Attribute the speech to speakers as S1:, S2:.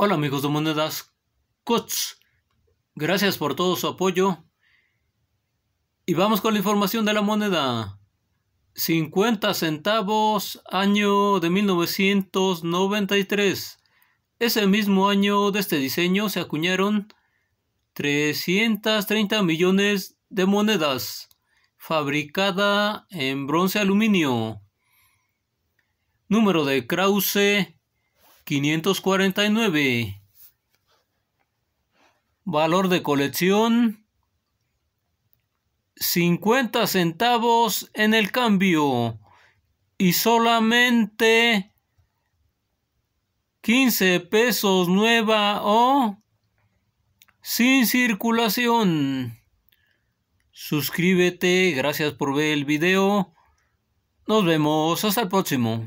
S1: Hola amigos de Monedas Cots, gracias por todo su apoyo. Y vamos con la información de la moneda. 50 centavos, año de 1993. Ese mismo año de este diseño se acuñaron 330 millones de monedas, fabricada en bronce aluminio. Número de Krause 549. Valor de colección. 50 centavos en el cambio. Y solamente 15 pesos nueva o sin circulación. Suscríbete, gracias por ver el video. Nos vemos, hasta el próximo.